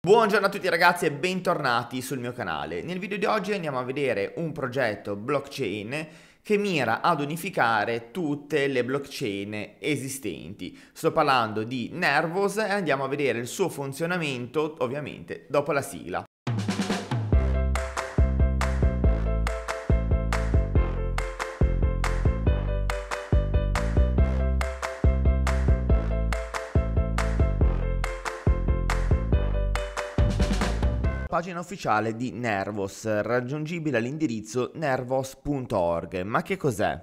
Buongiorno a tutti ragazzi e bentornati sul mio canale. Nel video di oggi andiamo a vedere un progetto blockchain che mira ad unificare tutte le blockchain esistenti. Sto parlando di Nervos e andiamo a vedere il suo funzionamento ovviamente dopo la sigla. pagina ufficiale di Nervos, raggiungibile all'indirizzo nervos.org. Ma che cos'è?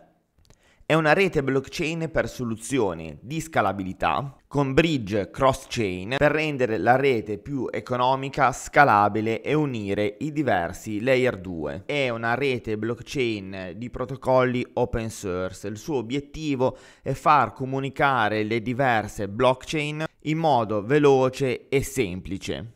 È una rete blockchain per soluzioni di scalabilità con bridge cross-chain per rendere la rete più economica, scalabile e unire i diversi layer 2. È una rete blockchain di protocolli open source. Il suo obiettivo è far comunicare le diverse blockchain in modo veloce e semplice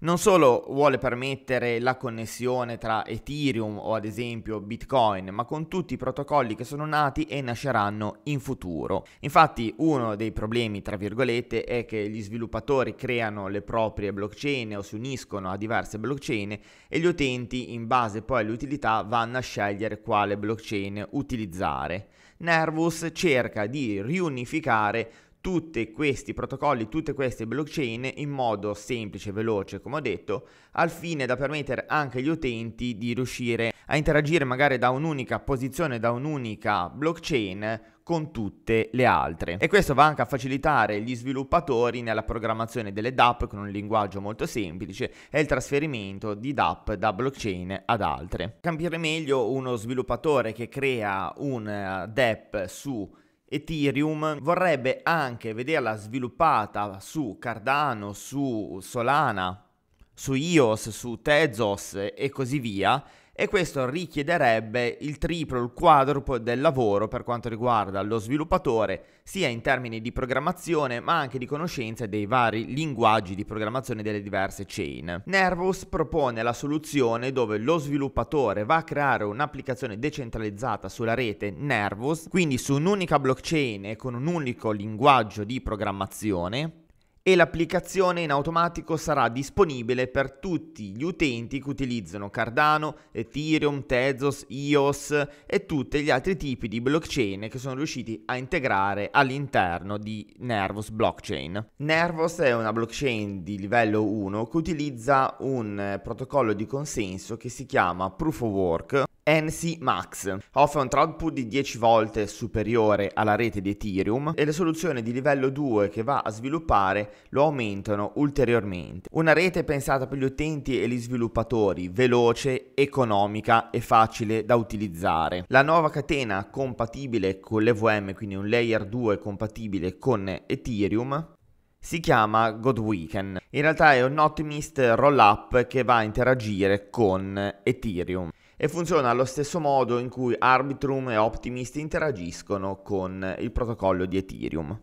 non solo vuole permettere la connessione tra Ethereum o ad esempio Bitcoin, ma con tutti i protocolli che sono nati e nasceranno in futuro. Infatti uno dei problemi, tra virgolette, è che gli sviluppatori creano le proprie blockchain o si uniscono a diverse blockchain e gli utenti in base poi all'utilità vanno a scegliere quale blockchain utilizzare. Nervous cerca di riunificare tutti questi protocolli, tutte queste blockchain in modo semplice e veloce, come ho detto, al fine da permettere anche agli utenti di riuscire a interagire magari da un'unica posizione, da un'unica blockchain con tutte le altre. E questo va anche a facilitare gli sviluppatori nella programmazione delle DAP con un linguaggio molto semplice e il trasferimento di DAP da blockchain ad altre. Capire meglio uno sviluppatore che crea un eh, DAP su Ethereum vorrebbe anche vederla sviluppata su Cardano, su Solana, su IOS, su Tezos e così via e questo richiederebbe il triplo, il quadruplo del lavoro per quanto riguarda lo sviluppatore, sia in termini di programmazione ma anche di conoscenza dei vari linguaggi di programmazione delle diverse chain. Nervous propone la soluzione dove lo sviluppatore va a creare un'applicazione decentralizzata sulla rete Nervous, quindi su un'unica blockchain e con un unico linguaggio di programmazione e l'applicazione in automatico sarà disponibile per tutti gli utenti che utilizzano Cardano, Ethereum, Tezos, EOS e tutti gli altri tipi di blockchain che sono riusciti a integrare all'interno di Nervos Blockchain. Nervos è una blockchain di livello 1 che utilizza un eh, protocollo di consenso che si chiama Proof of Work NC Max. Offre un throughput di 10 volte superiore alla rete di Ethereum e le soluzioni di livello 2 che va a sviluppare lo aumentano ulteriormente. Una rete pensata per gli utenti e gli sviluppatori, veloce, economica e facile da utilizzare. La nuova catena compatibile con l'EVM, quindi un layer 2 compatibile con Ethereum, si chiama God Weekend. In realtà è un Optimist roll-up che va a interagire con Ethereum e funziona allo stesso modo in cui Arbitrum e Optimist interagiscono con il protocollo di Ethereum.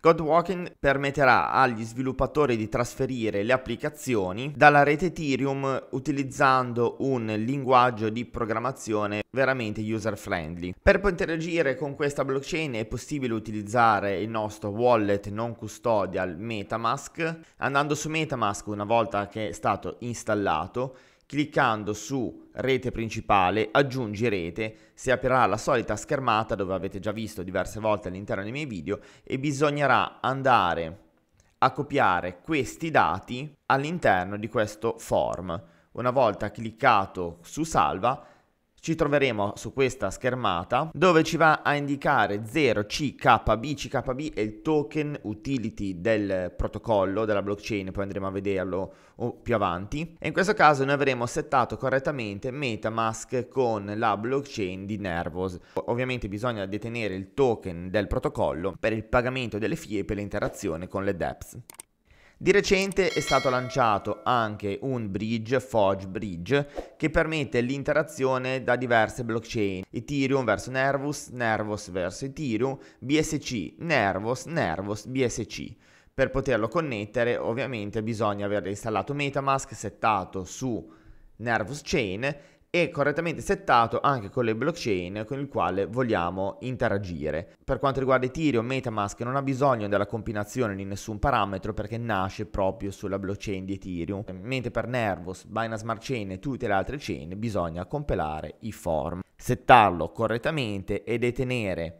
Godwalking permetterà agli sviluppatori di trasferire le applicazioni dalla rete Ethereum utilizzando un linguaggio di programmazione veramente user friendly. Per poter interagire con questa blockchain è possibile utilizzare il nostro wallet non custodial Metamask andando su Metamask una volta che è stato installato Cliccando su rete principale, aggiungi rete, si aprirà la solita schermata dove avete già visto diverse volte all'interno dei miei video e bisognerà andare a copiare questi dati all'interno di questo form. Una volta cliccato su salva ci troveremo su questa schermata dove ci va a indicare 0CKB, CKB è il token utility del protocollo della blockchain, poi andremo a vederlo oh, più avanti e in questo caso noi avremo settato correttamente Metamask con la blockchain di Nervos. Ovviamente bisogna detenere il token del protocollo per il pagamento delle fee e per l'interazione con le DEPS. Di recente è stato lanciato anche un bridge, Forge Bridge, che permette l'interazione da diverse blockchain, Ethereum verso Nervus, Nervus verso Ethereum, BSC, Nervus, Nervus, BSC. Per poterlo connettere ovviamente bisogna aver installato Metamask settato su Nervous Chain e correttamente settato anche con le blockchain con il quale vogliamo interagire. Per quanto riguarda Ethereum, Metamask non ha bisogno della combinazione di nessun parametro perché nasce proprio sulla blockchain di Ethereum, mentre per Nervous, Binance Smart Chain e tutte le altre chain bisogna compilare i form, settarlo correttamente e detenere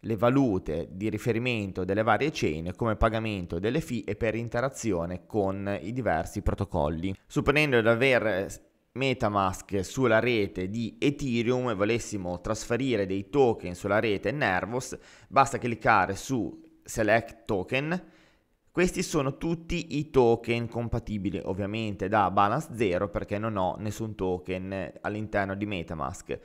le valute di riferimento delle varie chain come pagamento delle fee e per interazione con i diversi protocolli. Supponendo di aver Metamask sulla rete di Ethereum e volessimo trasferire dei token sulla rete Nervos, basta cliccare su Select Token. Questi sono tutti i token compatibili ovviamente da Balance Zero perché non ho nessun token all'interno di Metamask.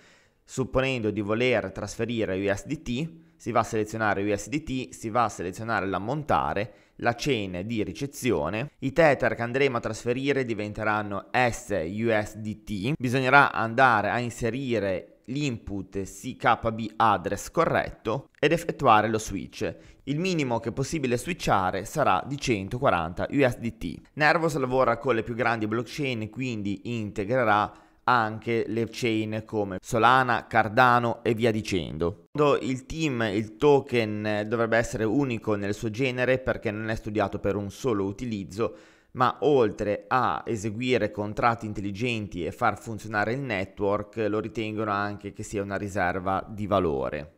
Supponendo di voler trasferire USDT, si va a selezionare USDT, si va a selezionare l'ammontare, la chain di ricezione, i tether che andremo a trasferire diventeranno SUSDT, bisognerà andare a inserire l'input CKB address corretto ed effettuare lo switch. Il minimo che è possibile switchare sarà di 140 USDT. Nervos lavora con le più grandi blockchain quindi integrerà anche le chain come Solana, Cardano e via dicendo. Il team, il token dovrebbe essere unico nel suo genere perché non è studiato per un solo utilizzo, ma oltre a eseguire contratti intelligenti e far funzionare il network, lo ritengono anche che sia una riserva di valore.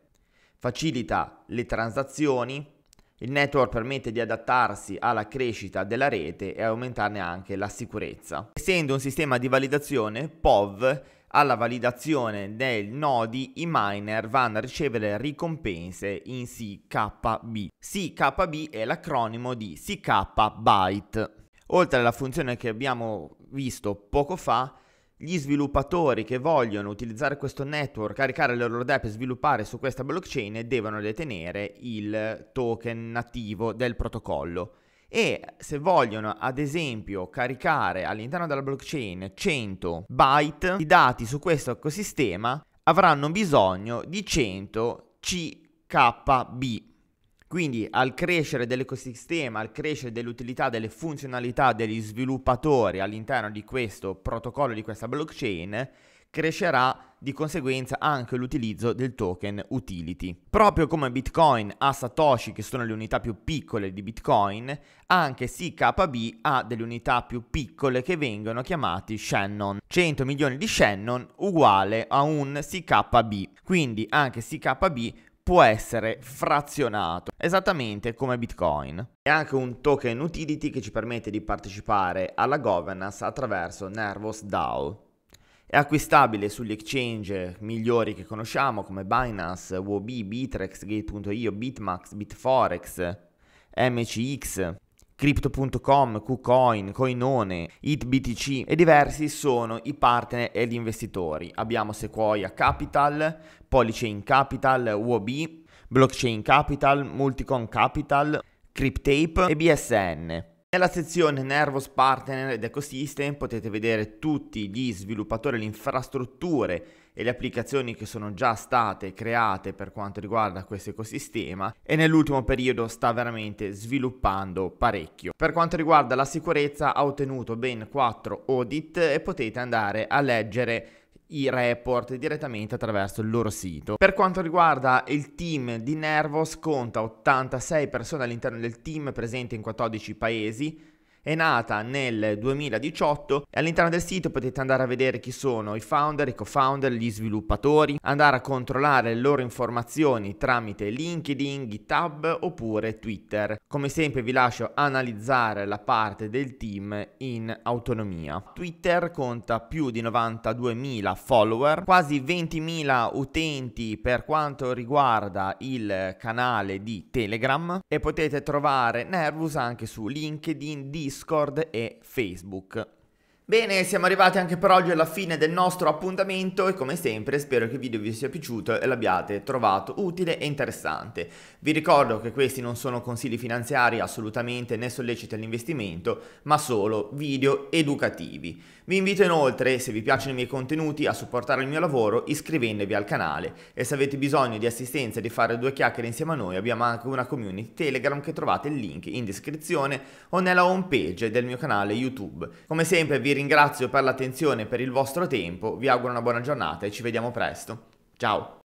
Facilita le transazioni, il network permette di adattarsi alla crescita della rete e aumentarne anche la sicurezza. Essendo un sistema di validazione, POV alla validazione dei nodi i miner vanno a ricevere ricompense in CKB. CKB è l'acronimo di CK byte. Oltre alla funzione che abbiamo visto poco fa, gli sviluppatori che vogliono utilizzare questo network, caricare le loro app e sviluppare su questa blockchain devono detenere il token nativo del protocollo. E se vogliono, ad esempio, caricare all'interno della blockchain 100 byte di dati su questo ecosistema, avranno bisogno di 100 CKB. Quindi al crescere dell'ecosistema, al crescere dell'utilità, delle funzionalità degli sviluppatori all'interno di questo protocollo, di questa blockchain, crescerà di conseguenza anche l'utilizzo del token utility. Proprio come Bitcoin ha Satoshi, che sono le unità più piccole di Bitcoin, anche CKB ha delle unità più piccole che vengono chiamate Shannon. 100 milioni di Shannon uguale a un CKB, quindi anche CKB può essere frazionato, esattamente come Bitcoin. È anche un token utility che ci permette di partecipare alla governance attraverso Nervos DAO. È acquistabile sugli exchange migliori che conosciamo come Binance, Wobi, Bitrex, Gate.io, Bitmax, Bitforex, MCX Crypto.com, KuCoin, Coinone, ItBTC e diversi sono i partner ed investitori. Abbiamo Sequoia Capital, Polychain Capital, UOB, Blockchain Capital, Multicon Capital, Cryptape e BSN. Nella sezione Nervous Partner ed Ecosystem potete vedere tutti gli sviluppatori e le infrastrutture e le applicazioni che sono già state create per quanto riguarda questo ecosistema e nell'ultimo periodo sta veramente sviluppando parecchio. Per quanto riguarda la sicurezza ha ottenuto ben 4 audit e potete andare a leggere i report direttamente attraverso il loro sito. Per quanto riguarda il team di Nervos conta 86 persone all'interno del team presente in 14 paesi è nata nel 2018 e all'interno del sito potete andare a vedere chi sono i founder, i co-founder, gli sviluppatori, andare a controllare le loro informazioni tramite LinkedIn, GitHub oppure Twitter. Come sempre vi lascio analizzare la parte del team in autonomia. Twitter conta più di 92.000 follower, quasi 20.000 utenti per quanto riguarda il canale di Telegram e potete trovare Nervous anche su LinkedIn, Discord Discord e Facebook. Bene, siamo arrivati anche per oggi alla fine del nostro appuntamento e come sempre spero che il video vi sia piaciuto e l'abbiate trovato utile e interessante. Vi ricordo che questi non sono consigli finanziari assolutamente né solleciti all'investimento, ma solo video educativi. Vi invito inoltre, se vi piacciono i miei contenuti, a supportare il mio lavoro iscrivendovi al canale e se avete bisogno di assistenza e di fare due chiacchiere insieme a noi abbiamo anche una community Telegram che trovate il link in descrizione o nella homepage del mio canale YouTube. Come sempre vi ringrazio ringrazio per l'attenzione e per il vostro tempo, vi auguro una buona giornata e ci vediamo presto. Ciao!